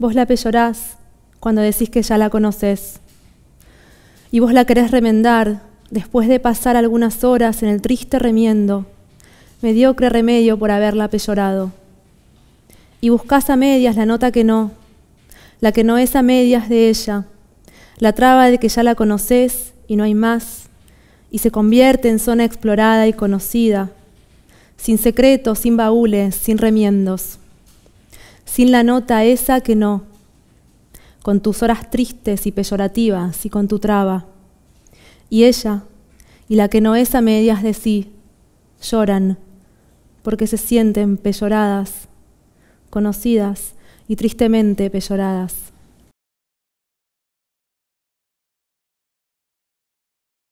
Vos la peyorás cuando decís que ya la conoces. Y vos la querés remendar después de pasar algunas horas en el triste remiendo, mediocre remedio por haberla peyorado. Y buscás a medias la nota que no, la que no es a medias de ella, la traba de que ya la conoces y no hay más, y se convierte en zona explorada y conocida, sin secretos, sin baúles, sin remiendos sin la nota esa que no, con tus horas tristes y peyorativas y con tu traba. Y ella, y la que no es a medias de sí, lloran, porque se sienten peyoradas, conocidas y tristemente peyoradas.